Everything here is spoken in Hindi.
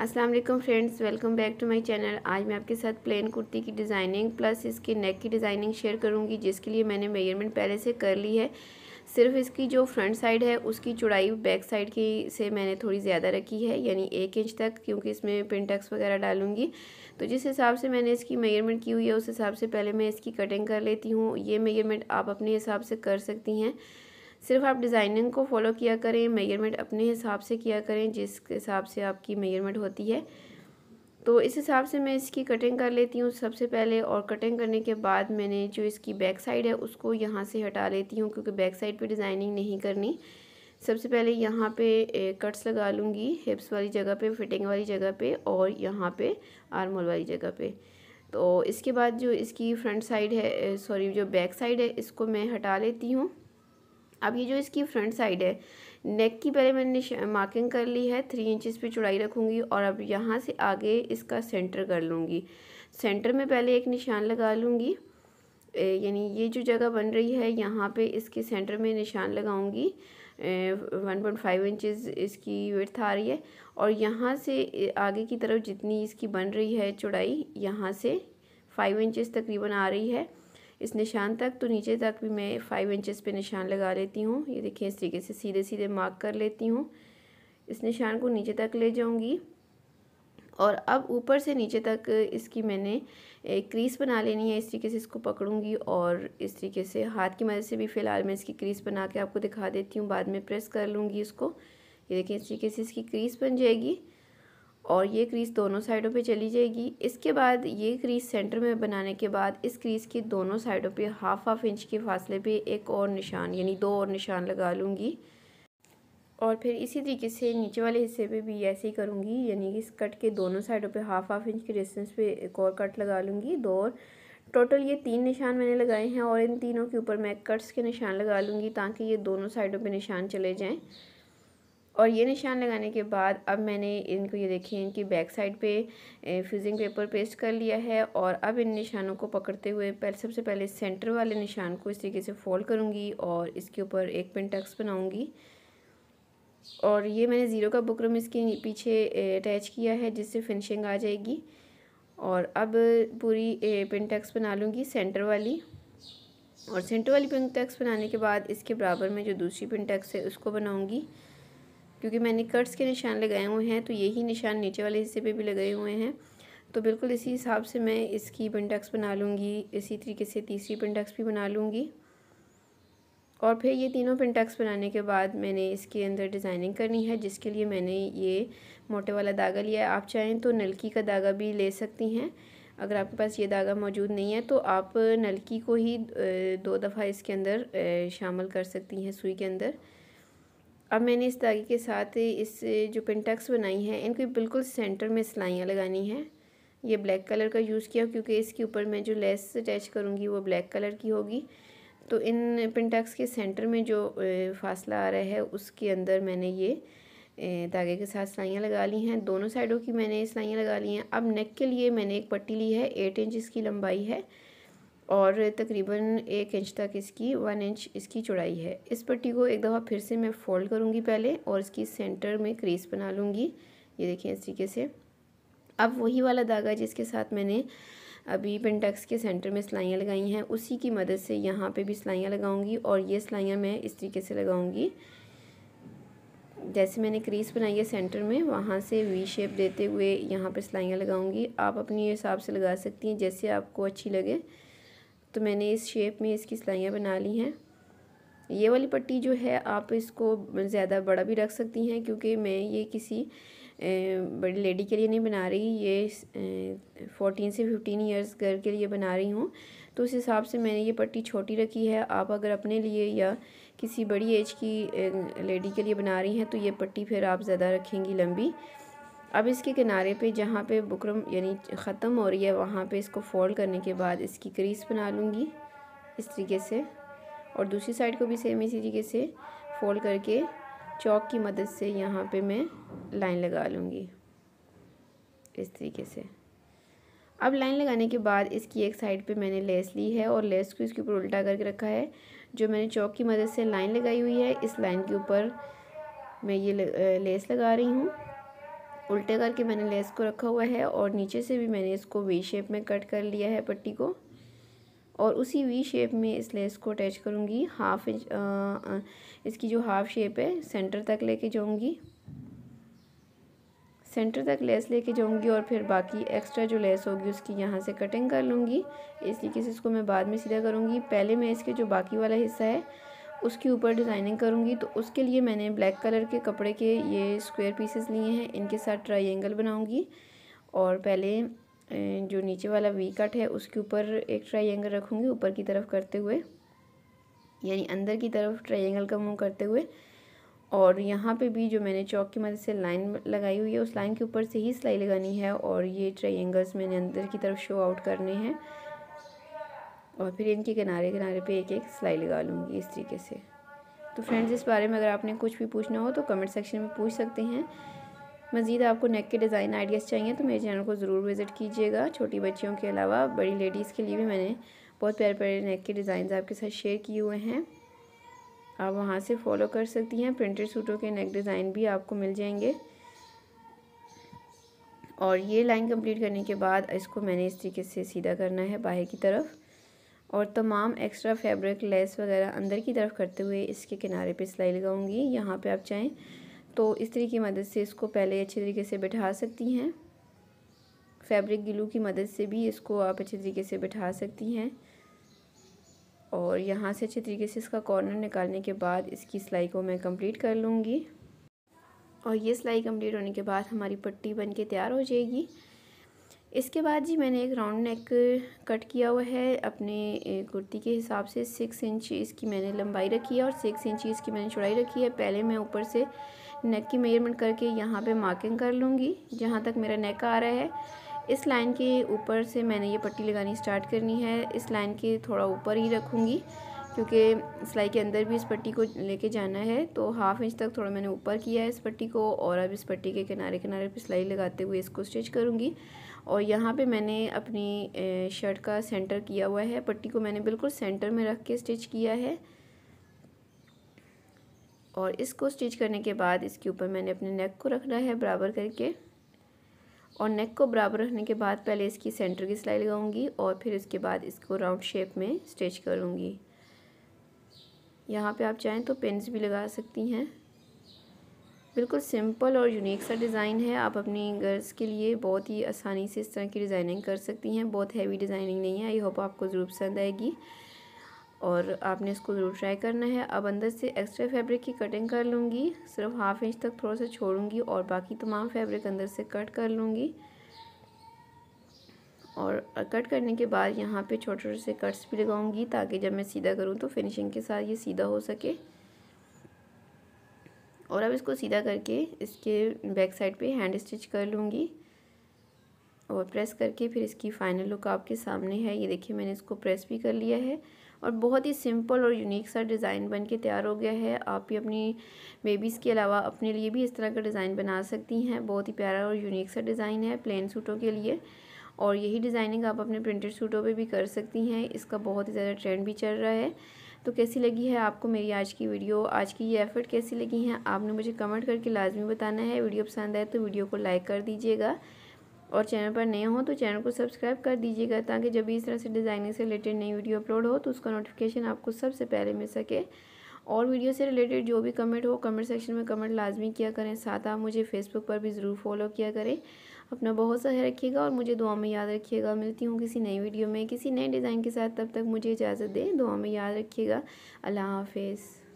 अस्सलाम वालेकुम friends welcome back to my channel आज मैं आपके साथ प्लेन कुर्ती की डिज़ाइनिंग प्लस इसके नेक की डिज़ाइनिंग शेयर करूंगी जिसके लिए मैंने मेजरमेंट पहले से कर ली है सिर्फ इसकी जो फ्रंट साइड है उसकी चौड़ाई बैक साइड की से मैंने थोड़ी ज़्यादा रखी है यानी एक इंच तक क्योंकि इसमें पिनटक्स वगैरह डालूंगी तो जिस हिसाब से मैंने इसकी मेजरमेंट की हुई है उस हिसाब से पहले मैं इसकी कटिंग कर लेती हूँ ये मेजरमेंट आप अपने हिसाब से कर सकती हैं सिर्फ आप डिज़ाइनिंग को फॉलो किया करें मेजरमेंट अपने हिसाब से किया करें जिस हिसाब से आपकी मेजरमेंट होती है तो इस हिसाब से मैं इसकी कटिंग कर लेती हूँ सबसे पहले और कटिंग करने के बाद मैंने जो इसकी बैक साइड है उसको यहाँ से हटा लेती हूँ क्योंकि बैक साइड पे डिज़ाइनिंग नहीं करनी सबसे पहले यहाँ पे कट्स लगा लूँगी हिप्स वाली जगह पे फिटिंग वाली जगह पे और यहाँ पे आर्मोल वाली जगह पे तो इसके बाद जो इसकी फ्रंट साइड है सॉरी जो बैक साइड है इसको मैं हटा लेती हूँ अब ये जो इसकी फ्रंट साइड है नेक की पहले मैंने मार्किंग कर ली है थ्री इंचेस पे चौड़ाई रखूँगी और अब यहाँ से आगे इसका सेंटर कर लूँगी सेंटर में पहले एक निशान लगा लूँगी यानी ये जो जगह बन रही है यहाँ पे इसके सेंटर में निशान लगाऊँगी वन पॉइंट फाइव इंचज़ इसकी विर्थ आ रही है और यहाँ से आगे की तरफ जितनी इसकी बन रही है चौड़ाई यहाँ से फाइव इंचज़ तकरीबन आ रही है इस निशान तक तो नीचे तक भी मैं फ़ाइव इंचज़ पे निशान लगा लेती हूँ ये देखिए इस तरीके से सीधे सीधे मार्क कर लेती हूँ इस निशान को नीचे तक ले जाऊँगी और अब ऊपर से नीचे तक इसकी मैंने एक क्रीस बना लेनी है इस तरीके से इसको पकड़ूंगी और इस तरीके से हाथ की मदद से भी फ़िलहाल मैं इसकी क्रीस बना के आपको दिखा देती हूँ बाद में प्रेस कर लूँगी इसको ये देखिए इस तरीके से इसकी क्रीस बन जाएगी और ये क्रीज़ दोनों साइडों पे चली जाएगी इसके बाद ये क्रीज़ सेंटर में बनाने के बाद इस क्रीज़ की दोनों साइडों पे हाफ हाफ इंच के फासले पे एक और निशान यानी दो और निशान लगा लूँगी और फिर इसी तरीके से नीचे वाले हिस्से पे भी ऐसे ही करूँगी यानी कि इस कट के दोनों साइडों पे हाफ हाफ इंच के डिस्टेंस पे एक और कट लगा लूँगी दो और टोटल ये तीन निशान मैंने लगाए हैं और इन तीनों के ऊपर मैं कट्स के निशान लगा लूँगी ताकि ये दोनों साइडों पर निशान चले जाएँ और ये निशान लगाने के बाद अब मैंने इनको ये देखिए इनकी बैक साइड पे फ्यूजिंग पेपर पेस्ट कर लिया है और अब इन निशानों को पकड़ते हुए पहले सबसे पहले सेंटर वाले निशान को इस तरीके से फोल्ड करूँगी और इसके ऊपर एक पिन टक्स बनाऊँगी और ये मैंने ज़ीरो का बुकरम इसके पीछे अटैच किया है जिससे फिनिशिंग आ जाएगी और अब पूरी पिन टक्स बना लूँगी सेंटर वाली और सेंटर वाली पिन टक्स बनाने के बाद इसके बराबर में जो दूसरी पिन टक्स है उसको बनाऊँगी क्योंकि मैंने कट्स के निशान लगाए हुए हैं तो यही निशान नीचे वाले हिस्से पे भी लगाए हुए हैं तो बिल्कुल इसी हिसाब से मैं इसकी पेंटेक्स बना लूँगी इसी तरीके से तीसरी पेंटेक्स भी बना लूँगी और फिर ये तीनों पिंटक्स बनाने के बाद मैंने इसके अंदर डिज़ाइनिंग करनी है जिसके लिए मैंने ये मोटे वाला धागा लिया है आप चाहें तो नलकी का धागा भी ले सकती हैं अगर आपके पास ये धागा मौजूद नहीं है तो आप नलकी को ही दो दफ़ा इसके अंदर शामिल कर सकती हैं सुई के अंदर अब मैंने इस धागे के साथ इस जो पेंटक्स बनाई हैं इनकी बिल्कुल सेंटर में सिलाइयाँ लगानी हैं ये ब्लैक कलर का यूज़ किया क्योंकि इसके ऊपर मैं जो लेस अटैच करूँगी वो ब्लैक कलर की होगी तो इन पेंटक्स के सेंटर में जो फासला आ रहा है उसके अंदर मैंने ये धागे के साथ सिलाइयाँ लगा ली हैं दोनों साइडों की मैंने सिलाइयाँ लगा ली हैं अब नेक के लिए मैंने एक पट्टी ली है एट इंच इसकी लंबाई है और तकरीबन एक इंच तक इसकी वन इंच इसकी चौड़ाई है इस पट्टी को एक दफ़ा फिर से मैं फोल्ड करूँगी पहले और इसकी सेंटर में क्रीस बना लूँगी ये देखें इस तरीके से अब वही वाला धागा जिसके साथ मैंने अभी पेंटक्स के सेंटर में सिलाइयाँ लगाई हैं उसी की मदद से यहाँ पे भी सिलाइयाँ लगाऊंगी और ये सिलाइयाँ मैं इस तरीके से लगाऊंगी जैसे मैंने क्रीस बनाई है सेंटर में वहाँ से वी शेप देते हुए यहाँ पे सिलाइयाँ लगाऊंगी आप अपने हिसाब से लगा सकती हैं जैसे आपको अच्छी लगे तो मैंने इस शेप में इसकी सिलाइयाँ बना ली हैं ये वाली पट्टी जो है आप इसको ज़्यादा बड़ा भी रख सकती हैं क्योंकि मैं ये किसी बड़ी लेडी के लिए नहीं बना रही ये फ़ोटीन से फिफ्टीन इयर्स गर्ल के लिए बना रही हूँ तो उस हिसाब से मैंने ये पट्टी छोटी रखी है आप अगर अपने लिए या किसी बड़ी एज की लेडी के लिए बना रही हैं तो ये पट्टी फिर आप ज़्यादा रखेंगी लंबी अब इसके किनारे पे जहाँ पे बुकरम यानी ख़त्म हो रही है वहाँ पे इसको फोल्ड करने के बाद इसकी क्रीस बना लूँगी इस तरीके से और दूसरी साइड को भी सेम इसी तरीके से फोल्ड करके चौक की मदद से यहाँ पे मैं लाइन लगा लूँगी इस तरीके से अब लाइन लगाने के बाद इसकी एक साइड पे मैंने लेस ली है और लेस को इसके ऊपर उल्टा करके रखा है जो मैंने चौक की मदद से लाइन लगाई हुई है इस लाइन के ऊपर मैं ये लेस लगा रही हूँ उल्टे करके मैंने लेस को रखा हुआ है और नीचे से भी मैंने इसको वी शेप में कट कर लिया है पट्टी को और उसी वी शेप में इस लेस को अटैच करूँगी हाफ इंच इसकी जो हाफ शेप है सेंटर तक लेके जाऊँगी सेंटर तक लेस लेके जाऊँगी और फिर बाकी एक्स्ट्रा जो लेस होगी उसकी यहाँ से कटिंग कर लूँगी इस तरीके से इसको मैं बाद में सीधा करूँगी पहले मैं इसके जो बाकी वाला हिस्सा है उसके ऊपर डिज़ाइनिंग करूँगी तो उसके लिए मैंने ब्लैक कलर के कपड़े के ये स्क्वायर पीसेस लिए हैं इनके साथ ट्राइंगल बनाऊँगी और पहले जो नीचे वाला वी कट है उसके ऊपर एक ट्राइंगल रखूँगी ऊपर की तरफ करते हुए यानी अंदर की तरफ ट्राइंगल का मुंह करते हुए और यहाँ पे भी जो मैंने चौक की मदद से लाइन लगाई हुई है उस लाइन के ऊपर से ही सिलाई लगानी है और ये ट्राइंगल्स मैंने अंदर की तरफ शो आउट करने हैं और फिर इनके किनारे किनारे पे एक एक सिलाई लगा लूँगी इस तरीके से तो फ्रेंड्स इस बारे में अगर आपने कुछ भी पूछना हो तो कमेंट सेक्शन में पूछ सकते हैं मज़ीद आपको नेक के डिज़ाइन आइडियाज़ चाहिए तो मेरे चैनल को ज़रूर विज़िट कीजिएगा छोटी बच्चियों के अलावा बड़ी लेडीज़ के लिए भी मैंने बहुत प्यारे प्यारे नेक के डिज़ाइन आपके साथ शेयर किए हुए हैं आप वहाँ से फॉलो कर सकती हैं प्रिंटेड सूटों के नेक डिज़ाइन भी आपको मिल जाएंगे और ये लाइन कंप्लीट करने के बाद इसको मैंने इस तरीके से सीधा करना है बाहर की तरफ और तमाम एक्स्ट्रा फैब्रिक लेस वगैरह अंदर की तरफ करते हुए इसके किनारे पे सिलाई लगाऊंगी यहाँ पे आप चाहें तो इस तरीके की मदद से इसको पहले अच्छे तरीके से बिठा सकती हैं फैब्रिक गिलू की मदद से भी इसको आप अच्छे तरीके से बिठा सकती हैं और यहाँ से अच्छे तरीके से इसका कॉर्नर निकालने के बाद इसकी सिलाई को मैं कम्प्लीट कर लूँगी और ये सिलाई कम्प्लीट होने के बाद हमारी पट्टी बन के तैयार हो जाएगी इसके बाद जी मैंने एक राउंड नेक कट किया हुआ है अपने कुर्ती के हिसाब से सिक्स इंच इसकी मैंने लंबाई रखी है और सिक्स इंच इसकी मैंने चौड़ाई रखी है पहले मैं ऊपर से नेक की मेजरमेंट करके यहाँ पे मार्किंग कर लूँगी जहाँ तक मेरा नेक आ रहा है इस लाइन के ऊपर से मैंने ये पट्टी लगानी स्टार्ट करनी है इस लाइन के थोड़ा ऊपर ही रखूँगी क्योंकि सिलाई के अंदर भी इस पट्टी को लेके जाना है तो हाफ इंच तक थोड़ा मैंने ऊपर किया है इस पट्टी को और अब इस पट्टी के किनारे किनारे पर सिलाई लगाते हुए इसको स्टिच करूँगी और यहाँ पे मैंने अपनी शर्ट का सेंटर किया हुआ है पट्टी को मैंने बिल्कुल सेंटर में रख के स्टिच किया है और इसको स्टिच करने के बाद इसके ऊपर मैंने अपने नेक को रखना है बराबर करके और नेक को बराबर रखने के बाद पहले इसकी सेंटर की सिलाई लगाऊंगी और फिर इसके बाद इसको राउंड शेप में स्टिच करूँगी यहाँ पे आप चाहें तो पेंस भी लगा सकती हैं बिल्कुल सिंपल और यूनिक सा डिज़ाइन है आप अपनी गर्ल्स के लिए बहुत ही आसानी से इस तरह की डिज़ाइनिंग कर सकती हैं बहुत हैवी डिज़ाइनिंग नहीं है आई होप आपको ज़रूर पसंद आएगी और आपने इसको ज़रूर ट्राई करना है अब अंदर से एक्स्ट्रा फैब्रिक की कटिंग कर लूँगी सिर्फ हाफ इंच तक थोड़ा सा छोड़ूँगी और बाकी तमाम फैब्रिक अंदर से कट कर लूँगी और कट करने के बाद यहाँ पे छोटे छोटे से कट्स भी लगाऊंगी ताकि जब मैं सीधा करूँ तो फिनिशिंग के साथ ये सीधा हो सके और अब इसको सीधा करके इसके बैक साइड पे हैंड स्टिच कर लूँगी और प्रेस करके फिर इसकी फाइनल लुक आपके सामने है ये देखिए मैंने इसको प्रेस भी कर लिया है और बहुत ही सिंपल और यूनिक सा डिज़ाइन बन के तैयार हो गया है आप भी अपनी बेबीज़ के अलावा अपने लिए भी इस तरह का डिज़ाइन बना सकती हैं बहुत ही प्यारा और यूनिक सा डिज़ाइन है प्लेन सूटों के लिए और यही डिज़ाइनिंग आप अपने प्रिंटेड सूटों पे भी कर सकती हैं इसका बहुत ही ज़्यादा ट्रेंड भी चल रहा है तो कैसी लगी है आपको मेरी आज की वीडियो आज की ये एफ़र्ट कैसी लगी है आपने मुझे कमेंट करके लाजमी बताना है वीडियो पसंद आए तो वीडियो को लाइक कर दीजिएगा और चैनल पर नए हो तो चैनल को सब्सक्राइब कर दीजिएगा ताकि जब भी इस तरह से डिज़ाइनिंग से रिलेटेड नई वीडियो अपलोड हो तो उसका नोटिफिकेशन आपको सबसे पहले मिल सके और वीडियो से रिलेटेड जो भी कमेंट हो कमेंट सेक्शन में कमेंट लाजमी किया करें साथ आप मुझे फेसबुक पर भी ज़रूर फॉलो किया करें अपना बहुत सा रखिएगा और मुझे दुआ में याद रखिएगा मिलती हूँ किसी नई वीडियो में किसी नए डिज़ाइन के साथ तब तक मुझे इजाज़त दें दुआ में याद रखिएगा अल्लाह हाफिज़